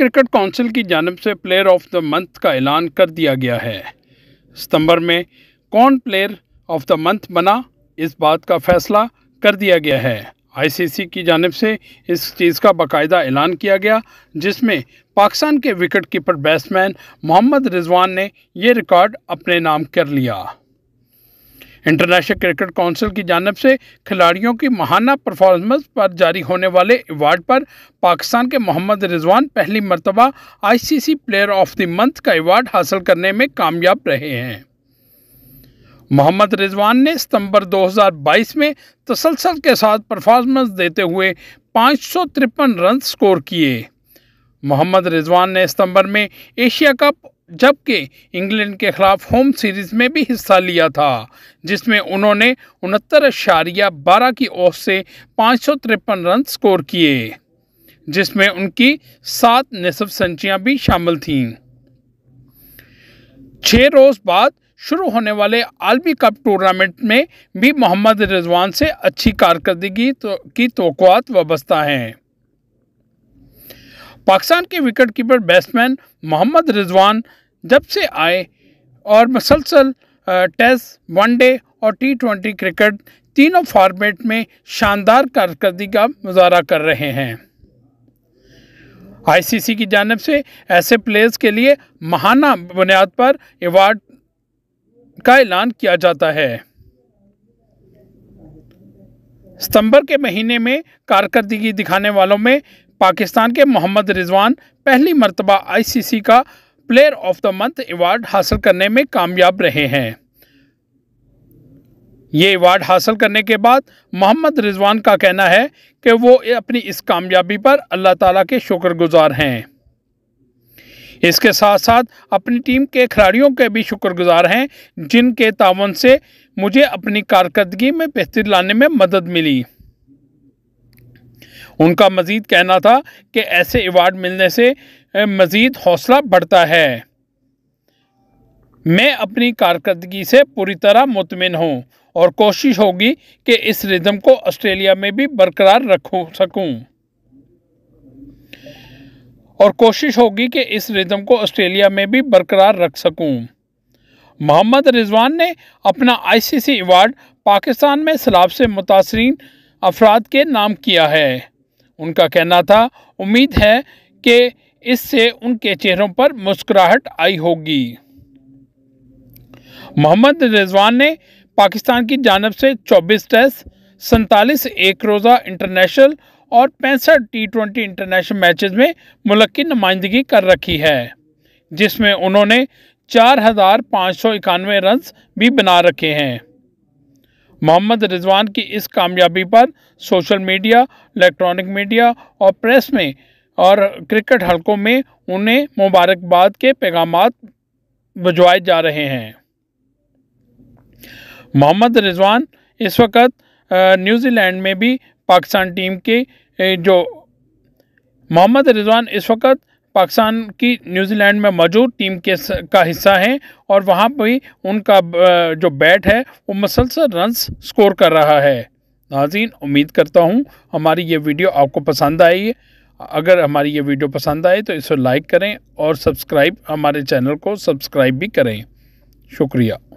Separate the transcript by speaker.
Speaker 1: cricket council की जानब से प्लेयर ऑफ द मंथ का ऐलान कर दिया गया है सितंबर में कौन प्लेयर ऑफ द मंथ बना इस बात का फैसला कर दिया गया है आईसीसी की जानब से इस चीज़ का बाकायदा ऐलान किया गया जिसमें पाकिस्तान के wicket keeper batsman Mohammad Rizwan ने ये रिकॉर्ड अपने नाम कर लिया इंटरनेशनल क्रिकेट काउंसिल की जानब से खिलाड़ियों की महाना परफॉर्मेंस पर जारी होने वाले अवार्ड पर पाकिस्तान के मोहम्मद रिजवान पहली मरतबा ICC player of the month का अवार्ड हासिल करने में कामयाब रहे हैं मोहम्मद रिजवान ने सितंबर 2022 में तसलसल के साथ परफॉर्मेंस देते हुए पाँच रन स्कोर किए मोहम्मद रिजवान ने सितंबर में एशिया कप जबकि इंग्लैंड के खिलाफ होम सीरीज़ में भी हिस्सा लिया था जिसमें उन्होंने उनहत्तर अशारिया बारह की ओर से पाँच सौ तिरपन रन स्कोर किए जिसमें उनकी सात निसब संचियां भी शामिल थीं छः रोज़ बाद शुरू होने वाले आलमी कप टूर्नामेंट में भी मोहम्मद रिजवान से अच्छी कारकर्दगी तो, की तो वाबस्ता हैं पाकिस्तान के विकेटकीपर बैट्समैन मोहम्मद रिजवान जब से आए और मसलसल टेस्ट वनडे और टी ट्वेंटी क्रिकेट तीनों फॉर्मेट में शानदार कारकर्दगी का मुजाहरा कर रहे हैं आईसीसी की जानब से ऐसे प्लेयर्स के लिए महाना बुनियाद पर अवार्ड का ऐलान किया जाता है सितंबर के महीने में कारकर्दगी दिखाने वालों में पाकिस्तान के मोहम्मद रिजवान पहली मरतबा आईसीसी का player of the month award हासिल करने में कामयाब रहे हैं ये अवार्ड हासिल करने के बाद मोहम्मद रिजवान का कहना है कि वो अपनी इस कामयाबी पर अल्लाह ताला के शुक्रगुजार हैं इसके साथ साथ अपनी टीम के खिलाड़ियों के भी शुक्रगुजार हैं जिनके तावन से मुझे अपनी कारकर्दगी में बेहतर लाने में मदद मिली उनका मज़ीद कहना था कि ऐसे अवार्ड मिलने से मज़ीद हौसला बढ़ता है मैं अपनी कारकर्दगी से पूरी तरह मुतमिन हूँ और कोशिश होगी कि इस रिदम को ऑस्ट्रेलिया में भी बरकरार रख सकूँ और कोशिश होगी कि इस रिदम को ऑस्ट्रेलिया में भी बरकरार रख सकूँ मोहम्मद रिजवान ने अपना आईसीसी अवार्ड पाकिस्तान में सलाब से मुतासरी अफराद के नाम किया है उनका कहना था उम्मीद है कि इससे उनके चेहरों पर मुस्कुराहट आई होगी मोहम्मद रिजवान ने पाकिस्तान की जानब से 24 टेस्ट सैतालीस एक रोज़ा इंटरनेशनल और पैंसठ टी इंटरनेशनल मैचेस में मुल्क की नुमाइंदगी कर रखी है जिसमें उन्होंने चार हज़ार पाँच सौ इक्यानवे रन्स भी बना रखे हैं मोहम्मद रिजवान की इस कामयाबी पर सोशल मीडिया इलेक्ट्रॉनिक मीडिया और प्रेस में और क्रिकेट हलकों में उन्हें मुबारकबाद के पैगाम भिजवाए जा रहे हैं मोहम्मद रिजवान इस वक्त न्यूजीलैंड में भी पाकिस्तान टीम के जो मोहम्मद रिजवान इस वक्त पाकिस्तान की न्यूजीलैंड में मौजूद टीम के का हिस्सा हैं और वहाँ भी उनका जो बैट है वो मसलसल रन स्कोर कर रहा है नाजीन उम्मीद करता हूँ हमारी ये वीडियो आपको पसंद आई है अगर हमारी ये वीडियो पसंद आए तो इसे लाइक करें और सब्सक्राइब हमारे चैनल को सब्सक्राइब भी करें शुक्रिया